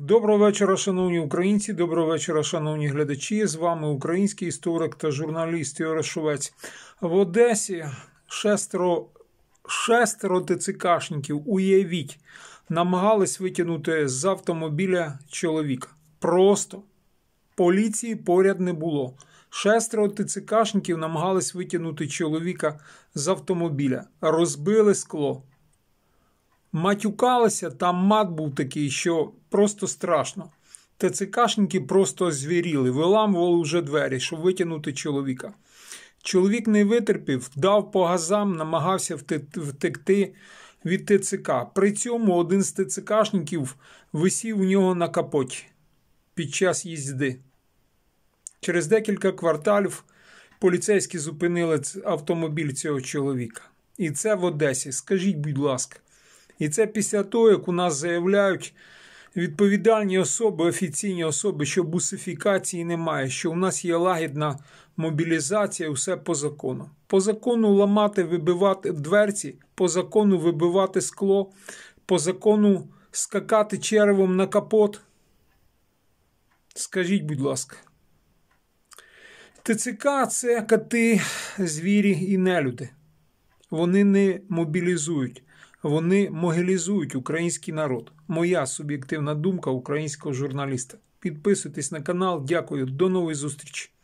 Доброго вечора, шановні українці, доброго вечора, шановні глядачі. З вами український історик та журналіст Шовець. В Одесі шестеро шестеро ТЦКшників, уявіть, намагались витягнути з автомобіля чоловіка. Просто поліції поряд не було. Шестеро ТЦКшників намагались витягнути чоловіка з автомобіля, розбили скло матюкалися, там мат був такий, що просто страшно. ТЦКшники просто звіріли, виламували вже двері, щоб витягнути чоловіка. Чоловік не витерпів, дав по газам, намагався втекти від ТЦК. При цьому один з ТЦКшників висів у нього на капоті під час їзди. Через декілька кварталів поліцейські зупинили автомобіль цього чоловіка. І це в Одесі. Скажіть, будь ласка, і це після того, як у нас заявляють відповідальні особи, офіційні особи, що бусифікації немає, що у нас є лагідна мобілізація, усе по закону. По закону ламати, вибивати дверці, по закону вибивати скло, по закону скакати червом на капот. Скажіть, будь ласка. ТЦК це коти, звірі і нелюди. Вони не мобілізують. Вони могілізують український народ. Моя суб'єктивна думка українського журналіста. Підписуйтесь на канал. Дякую, до нової зустрічі.